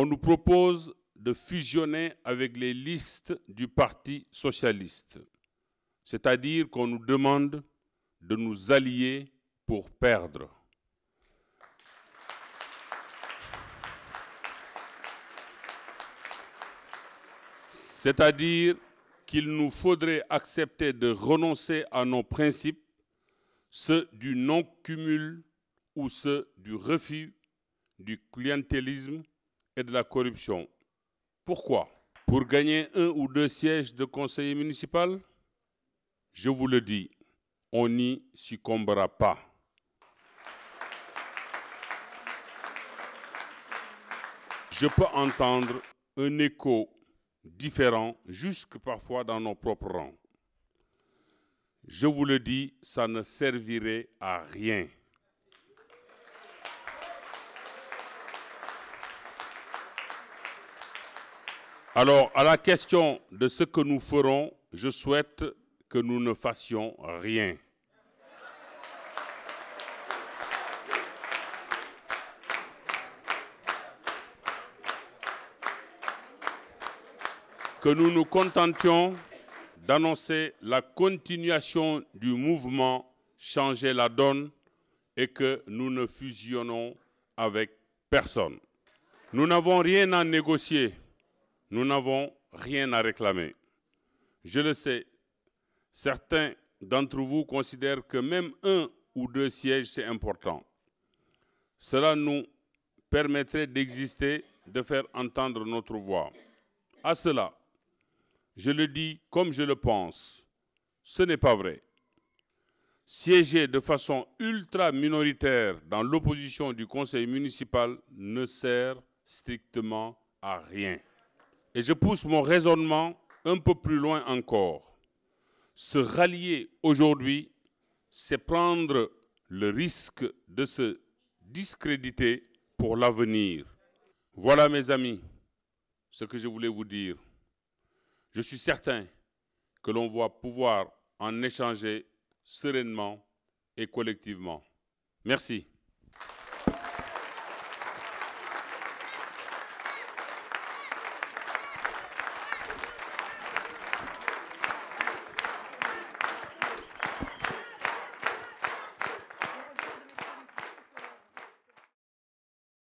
on nous propose de fusionner avec les listes du Parti socialiste, c'est-à-dire qu'on nous demande de nous allier pour perdre. C'est-à-dire qu'il nous faudrait accepter de renoncer à nos principes, ceux du non-cumul ou ceux du refus, du clientélisme et de la corruption. Pourquoi Pour gagner un ou deux sièges de conseiller municipal Je vous le dis, on n'y succombera pas. Je peux entendre un écho différent, jusque parfois dans nos propres rangs. Je vous le dis, ça ne servirait à rien. Alors, à la question de ce que nous ferons, je souhaite que nous ne fassions rien. Que nous nous contentions d'annoncer la continuation du mouvement Changer la donne et que nous ne fusionnons avec personne. Nous n'avons rien à négocier. Nous n'avons rien à réclamer. Je le sais, certains d'entre vous considèrent que même un ou deux sièges, c'est important. Cela nous permettrait d'exister, de faire entendre notre voix. À cela, je le dis comme je le pense, ce n'est pas vrai. Siéger de façon ultra-minoritaire dans l'opposition du conseil municipal ne sert strictement à rien. Et je pousse mon raisonnement un peu plus loin encore. Se rallier aujourd'hui, c'est prendre le risque de se discréditer pour l'avenir. Voilà mes amis ce que je voulais vous dire. Je suis certain que l'on va pouvoir en échanger sereinement et collectivement. Merci.